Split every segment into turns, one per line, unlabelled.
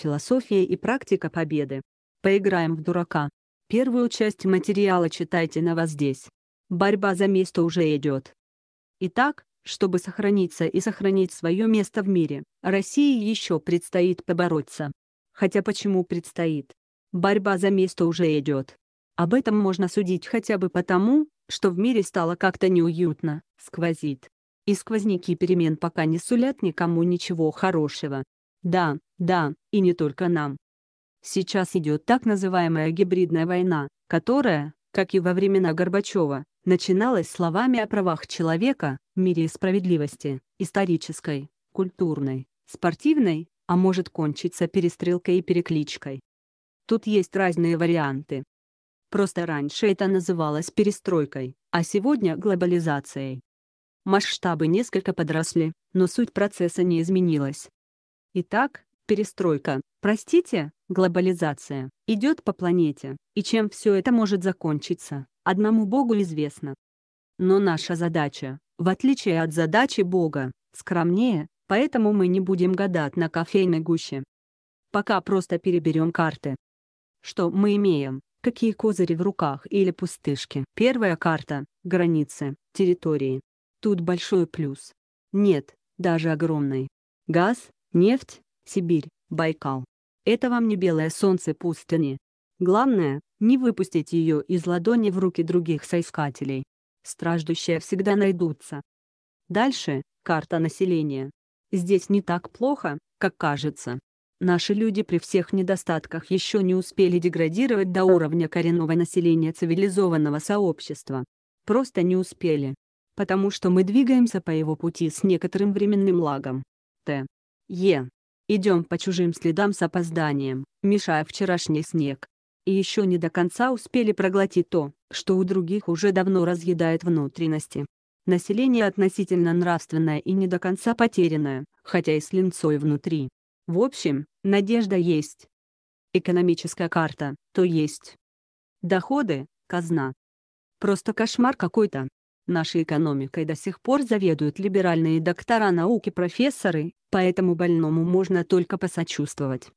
Философия и практика победы. Поиграем в дурака. Первую часть материала читайте на вас здесь. Борьба за место уже идет. Итак, чтобы сохраниться и сохранить свое место в мире, России еще предстоит побороться. Хотя почему предстоит? Борьба за место уже идет. Об этом можно судить хотя бы потому, что в мире стало как-то неуютно, сквозит. И сквозняки перемен пока не сулят никому ничего хорошего. Да, да, и не только нам. Сейчас идет так называемая гибридная война, которая, как и во времена Горбачева, начиналась словами о правах человека, мире и справедливости, исторической, культурной, спортивной, а может кончиться перестрелкой и перекличкой. Тут есть разные варианты. Просто раньше это называлось перестройкой, а сегодня глобализацией. Масштабы несколько подросли, но суть процесса не изменилась. Итак, перестройка, простите, глобализация, идет по планете, и чем все это может закончиться, одному Богу известно. Но наша задача, в отличие от задачи Бога, скромнее, поэтому мы не будем гадать на кофейной гуще. Пока просто переберем карты. Что мы имеем? Какие козыри в руках или пустышки? Первая карта – границы, территории. Тут большой плюс. Нет, даже огромный. Газ, Нефть, Сибирь, Байкал. Это вам не белое солнце пустыни. Главное, не выпустить ее из ладони в руки других соискателей. Страждущие всегда найдутся. Дальше – карта населения. Здесь не так плохо, как кажется. Наши люди при всех недостатках еще не успели деградировать до уровня коренного населения цивилизованного сообщества. Просто не успели. Потому что мы двигаемся по его пути с некоторым временным лагом. Т. Е. Идем по чужим следам с опозданием, мешая вчерашний снег. И еще не до конца успели проглотить то, что у других уже давно разъедает внутренности. Население относительно нравственное и не до конца потерянное, хотя и с линцой внутри. В общем, надежда есть. Экономическая карта, то есть. Доходы, казна. Просто кошмар какой-то. Нашей экономикой до сих пор заведуют либеральные доктора науки профессоры, поэтому больному можно только посочувствовать.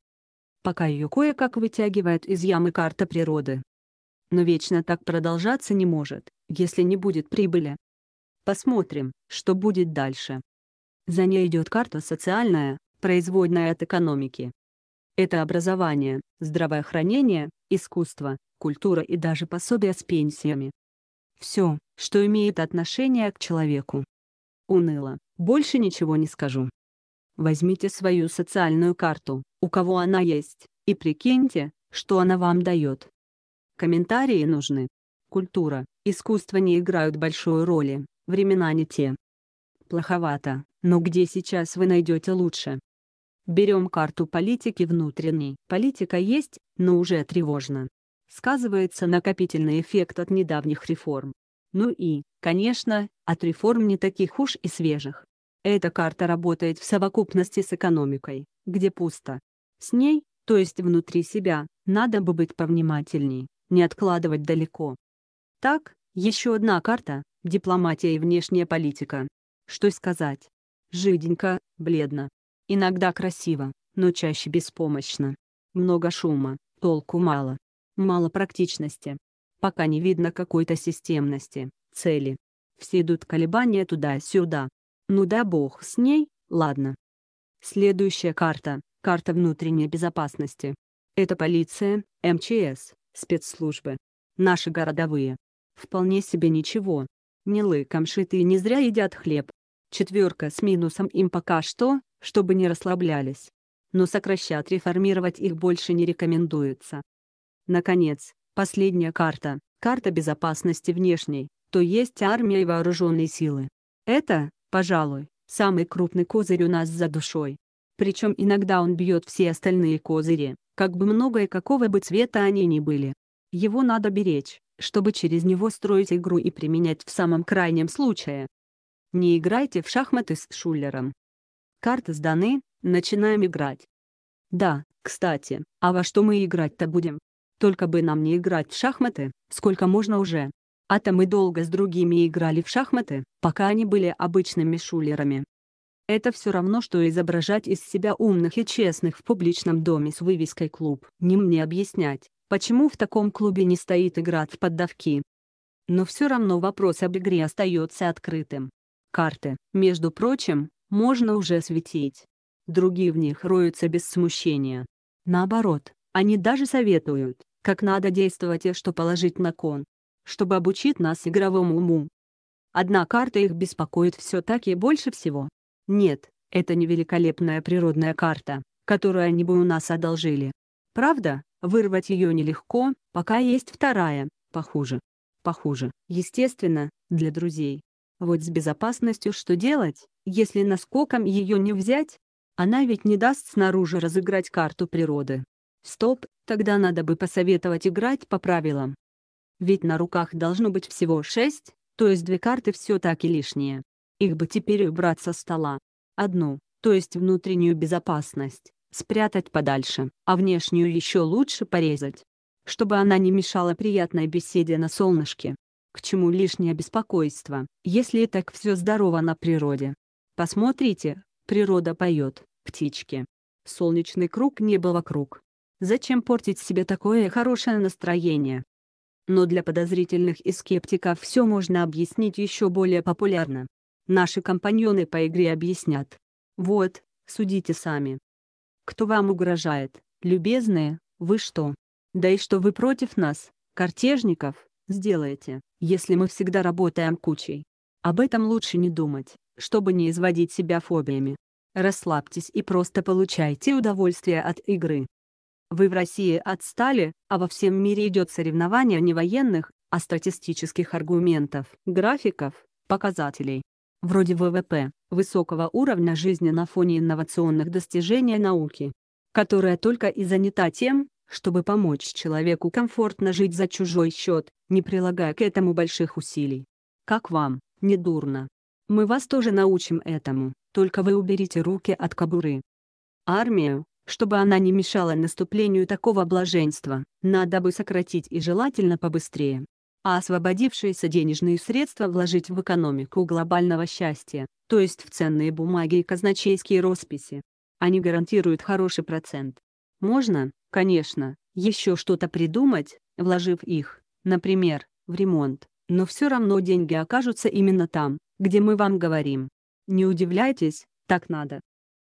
Пока ее кое-как вытягивает из ямы карта природы. Но вечно так продолжаться не может, если не будет прибыли. Посмотрим, что будет дальше. За ней идет карта социальная, производная от экономики. Это образование, здравоохранение, искусство, культура и даже пособия с пенсиями. Все, что имеет отношение к человеку. Уныло. Больше ничего не скажу. Возьмите свою социальную карту, у кого она есть, и прикиньте, что она вам дает. Комментарии нужны. Культура, искусство не играют большой роли, времена не те. Плоховато, но где сейчас вы найдете лучше? Берем карту политики внутренней. Политика есть, но уже тревожно сказывается накопительный эффект от недавних реформ. Ну и, конечно, от реформ не таких уж и свежих. Эта карта работает в совокупности с экономикой, где пусто. С ней, то есть внутри себя, надо бы быть повнимательней, не откладывать далеко. Так, еще одна карта – дипломатия и внешняя политика. Что сказать? Жиденько, бледно. Иногда красиво, но чаще беспомощно. Много шума, толку мало. Мало практичности. Пока не видно какой-то системности, цели. Все идут колебания туда-сюда. Ну да бог с ней, ладно. Следующая карта – карта внутренней безопасности. Это полиция, МЧС, спецслужбы. Наши городовые. Вполне себе ничего. Не лыком шиты и не зря едят хлеб. Четверка с минусом им пока что, чтобы не расслаблялись. Но сокращать реформировать их больше не рекомендуется. Наконец, последняя карта, карта безопасности внешней, то есть армия и вооруженные силы. Это, пожалуй, самый крупный козырь у нас за душой. Причем иногда он бьет все остальные козыри, как бы много и какого бы цвета они ни были. Его надо беречь, чтобы через него строить игру и применять в самом крайнем случае. Не играйте в шахматы с шулером. Карты сданы, начинаем играть. Да, кстати, а во что мы играть-то будем? Только бы нам не играть в шахматы, сколько можно уже. А-то мы долго с другими играли в шахматы, пока они были обычными шулерами. Это все равно, что изображать из себя умных и честных в публичном доме с вывеской «клуб». Не мне объяснять, почему в таком клубе не стоит играть в поддавки. Но все равно вопрос об игре остается открытым. Карты, между прочим, можно уже светить. Другие в них роются без смущения. Наоборот, они даже советуют, как надо действовать и что положить на кон, чтобы обучить нас игровому уму. Одна карта их беспокоит все так и больше всего. Нет, это не великолепная природная карта, которую они бы у нас одолжили. Правда, вырвать ее нелегко, пока есть вторая, похуже. Похуже, естественно, для друзей. Вот с безопасностью что делать, если наскоком ее не взять? Она ведь не даст снаружи разыграть карту природы. Стоп, тогда надо бы посоветовать играть по правилам. Ведь на руках должно быть всего шесть, то есть две карты все таки лишние. Их бы теперь убрать со стола. Одну, то есть внутреннюю безопасность, спрятать подальше, а внешнюю еще лучше порезать. Чтобы она не мешала приятной беседе на солнышке. К чему лишнее беспокойство, если и так все здорово на природе. Посмотрите, природа поет, птички. Солнечный круг небо вокруг, Зачем портить себе такое хорошее настроение? Но для подозрительных и скептиков все можно объяснить еще более популярно. Наши компаньоны по игре объяснят. Вот, судите сами. Кто вам угрожает, любезные, вы что? Да и что вы против нас, картежников, сделаете, если мы всегда работаем кучей? Об этом лучше не думать, чтобы не изводить себя фобиями. Расслабьтесь и просто получайте удовольствие от игры. Вы в России отстали, а во всем мире идет соревнование не военных, а статистических аргументов, графиков, показателей. Вроде ВВП, высокого уровня жизни на фоне инновационных достижений науки, которая только и занята тем, чтобы помочь человеку комфортно жить за чужой счет, не прилагая к этому больших усилий. Как вам, не дурно? Мы вас тоже научим этому, только вы уберите руки от кобуры. Армию, чтобы она не мешала наступлению такого блаженства, надо бы сократить и желательно побыстрее. А освободившиеся денежные средства вложить в экономику глобального счастья, то есть в ценные бумаги и казначейские росписи. Они гарантируют хороший процент. Можно, конечно, еще что-то придумать, вложив их, например, в ремонт, но все равно деньги окажутся именно там, где мы вам говорим. Не удивляйтесь, так надо.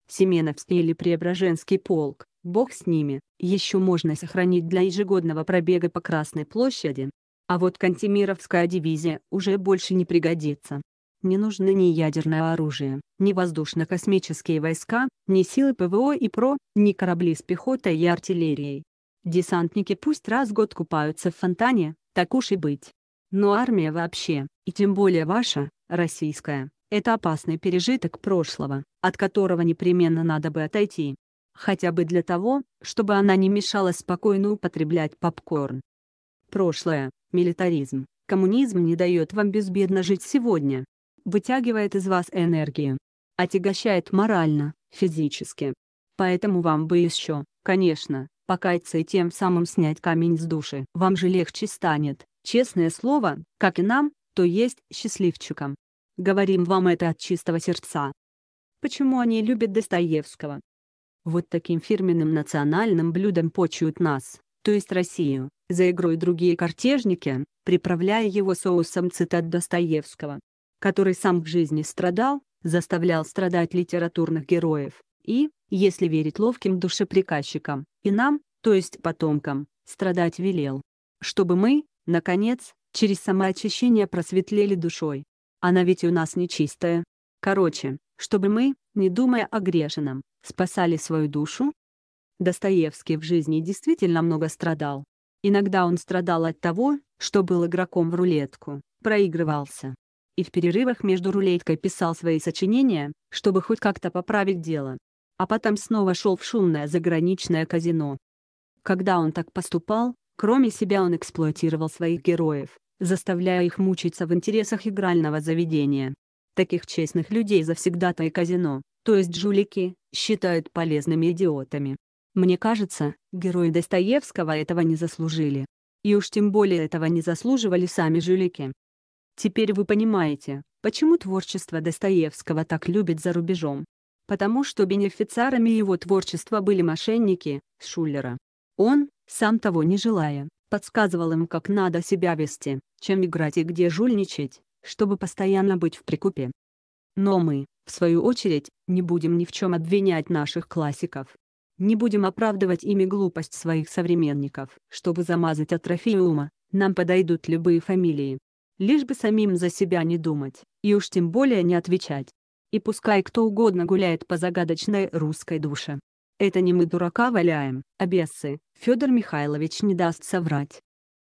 Семеновский или Преображенский полк, бог с ними, еще можно сохранить для ежегодного пробега по Красной площади. А вот Кантемировская дивизия уже больше не пригодится. Не нужны ни ядерное оружие, ни воздушно-космические войска, ни силы ПВО и ПРО, ни корабли с пехотой и артиллерией. Десантники пусть раз в год купаются в фонтане, так уж и быть. Но армия вообще, и тем более ваша, российская, это опасный пережиток прошлого, от которого непременно надо бы отойти. Хотя бы для того, чтобы она не мешала спокойно употреблять попкорн. Прошлое, милитаризм, коммунизм не дает вам безбедно жить сегодня. Вытягивает из вас энергию. Отягощает морально, физически. Поэтому вам бы еще, конечно, покаяться и тем самым снять камень с души. Вам же легче станет, честное слово, как и нам, то есть счастливчикам. Говорим вам это от чистого сердца. Почему они любят Достоевского? Вот таким фирменным национальным блюдом почуют нас, то есть Россию, за игрой другие картежники, приправляя его соусом цитат Достоевского, который сам в жизни страдал, заставлял страдать литературных героев, и, если верить ловким душеприказчикам, и нам, то есть потомкам, страдать велел. Чтобы мы, наконец, через самоочищение просветлели душой, она ведь у нас нечистая. Короче, чтобы мы, не думая о грешенном, спасали свою душу? Достоевский в жизни действительно много страдал. Иногда он страдал от того, что был игроком в рулетку, проигрывался. И в перерывах между рулеткой писал свои сочинения, чтобы хоть как-то поправить дело. А потом снова шел в шумное заграничное казино. Когда он так поступал, кроме себя он эксплуатировал своих героев заставляя их мучиться в интересах игрального заведения. Таких честных людей завсегда-то и казино, то есть жулики, считают полезными идиотами. Мне кажется, герои Достоевского этого не заслужили. И уж тем более этого не заслуживали сами жулики. Теперь вы понимаете, почему творчество Достоевского так любят за рубежом. Потому что бенефициарами его творчества были мошенники, Шулера. Он, сам того не желая, подсказывал им как надо себя вести, чем играть и где жульничать, чтобы постоянно быть в прикупе. Но мы, в свою очередь, не будем ни в чем обвинять наших классиков. Не будем оправдывать ими глупость своих современников. Чтобы замазать атрофию ума, нам подойдут любые фамилии. Лишь бы самим за себя не думать, и уж тем более не отвечать. И пускай кто угодно гуляет по загадочной русской душе. Это не мы дурака валяем, а бесы, Федор Михайлович не даст соврать.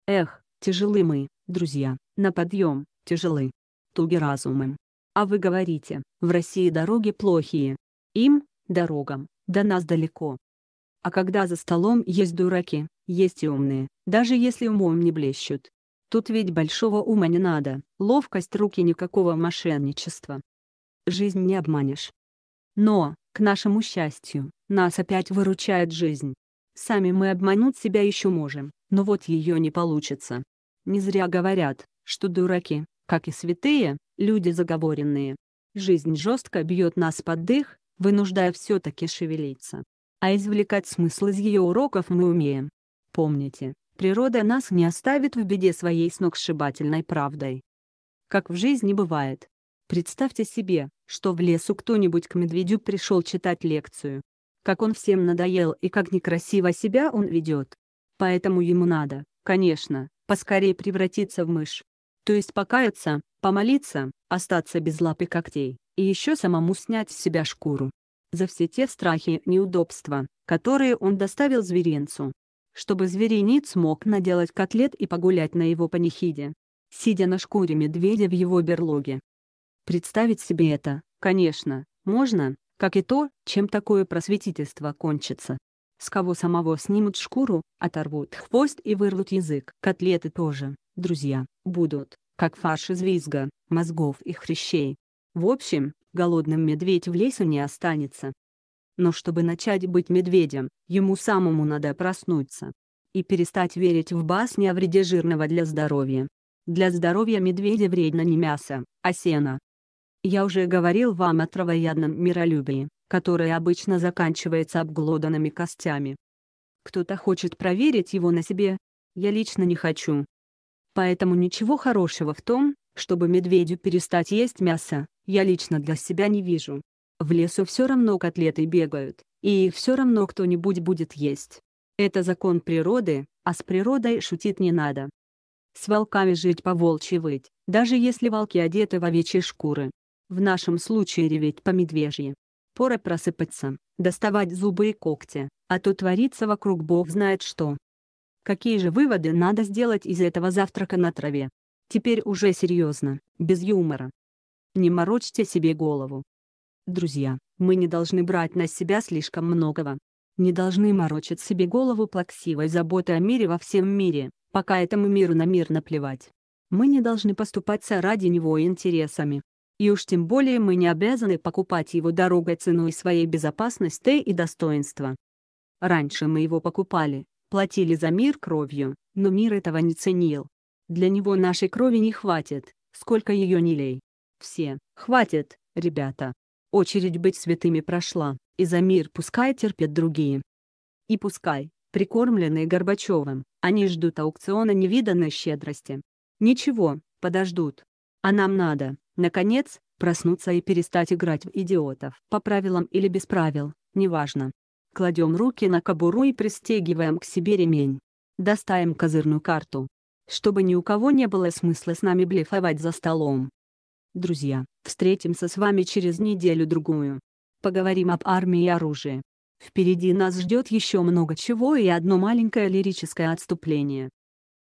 Эх, тяжелы мы, друзья, на подъем, тяжелы. Туги разумы. А вы говорите, в России дороги плохие. Им, дорогам, до нас далеко. А когда за столом есть дураки, есть и умные, даже если умом не блещут. Тут ведь большого ума не надо, ловкость руки никакого мошенничества. Жизнь не обманешь. Но, к нашему счастью, нас опять выручает жизнь. Сами мы обмануть себя еще можем, но вот ее не получится. Не зря говорят, что дураки, как и святые, люди заговоренные. Жизнь жестко бьет нас под дых, вынуждая все-таки шевелиться. А извлекать смысл из ее уроков мы умеем. Помните, природа нас не оставит в беде своей сногсшибательной правдой. Как в жизни бывает. Представьте себе, что в лесу кто-нибудь к медведю пришел читать лекцию, как он всем надоел и как некрасиво себя он ведет. Поэтому ему надо, конечно, поскорее превратиться в мышь. То есть покаяться, помолиться, остаться без лап и когтей, и еще самому снять с себя шкуру. За все те страхи и неудобства, которые он доставил зверинцу. Чтобы зверинец мог наделать котлет и погулять на его панихиде, сидя на шкуре медведя в его берлоге. Представить себе это, конечно, можно, как и то, чем такое просветительство кончится. С кого самого снимут шкуру, оторвут хвост и вырвут язык. Котлеты тоже, друзья, будут, как фарш из визга, мозгов и хрящей. В общем, голодным медведь в лесу не останется. Но чтобы начать быть медведем, ему самому надо проснуться. И перестать верить в басни о вреде жирного для здоровья. Для здоровья медведя вредно не мясо, а сено. Я уже говорил вам о травоядном миролюбии, которое обычно заканчивается обглоданными костями. Кто-то хочет проверить его на себе, я лично не хочу. Поэтому ничего хорошего в том, чтобы медведю перестать есть мясо, я лично для себя не вижу. В лесу все равно котлеты бегают, и их все равно кто-нибудь будет есть. Это закон природы, а с природой шутить не надо. С волками жить по волчьи выть, даже если волки одеты в овечьи шкуры. В нашем случае реветь по медвежье. Пора просыпаться, доставать зубы и когти, а то творится вокруг бог знает что. Какие же выводы надо сделать из этого завтрака на траве? Теперь уже серьезно, без юмора. Не морочьте себе голову. Друзья, мы не должны брать на себя слишком многого. Не должны морочить себе голову плаксивой заботой о мире во всем мире, пока этому миру на мир наплевать. Мы не должны поступаться ради него интересами, и уж тем более мы не обязаны покупать его дорогой ценой своей безопасности и достоинства. Раньше мы его покупали, платили за мир кровью, но мир этого не ценил. Для него нашей крови не хватит, сколько ее не лей. Все, хватит, ребята. Очередь быть святыми прошла, и за мир пускай терпят другие. И пускай, прикормленные Горбачевым, они ждут аукциона невиданной щедрости. Ничего, подождут. А нам надо, наконец, проснуться и перестать играть в идиотов, по правилам или без правил, неважно. Кладем руки на кобуру и пристегиваем к себе ремень. Достаем козырную карту. Чтобы ни у кого не было смысла с нами блефовать за столом. Друзья, встретимся с вами через неделю-другую. Поговорим об армии и оружии. Впереди нас ждет еще много чего и одно маленькое лирическое отступление.